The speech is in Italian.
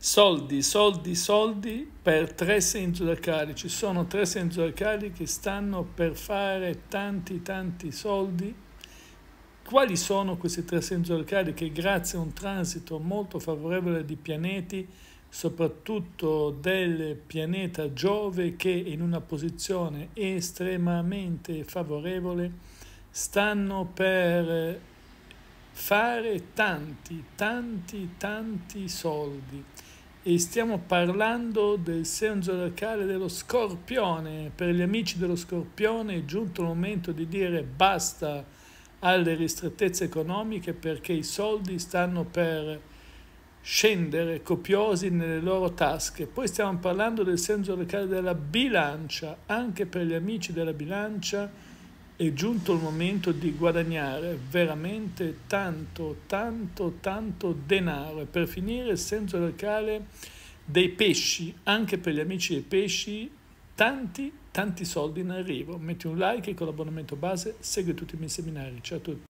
soldi, soldi, soldi per tre locali. Ci sono tre locali che stanno per fare tanti, tanti soldi. Quali sono questi tre locali che grazie a un transito molto favorevole di pianeti, soprattutto del pianeta Giove che in una posizione estremamente favorevole stanno per fare tanti, tanti, tanti soldi. E stiamo parlando del segno zodiacale dello scorpione. Per gli amici dello scorpione è giunto il momento di dire basta alle ristrettezze economiche perché i soldi stanno per scendere copiosi nelle loro tasche. Poi stiamo parlando del senso locale della bilancia, anche per gli amici della bilancia è giunto il momento di guadagnare veramente tanto, tanto, tanto denaro per finire il senso locale dei pesci, anche per gli amici dei pesci, tanti, tanti soldi in arrivo. Metti un like e con l'abbonamento base segui tutti i miei seminari. Ciao a tutti.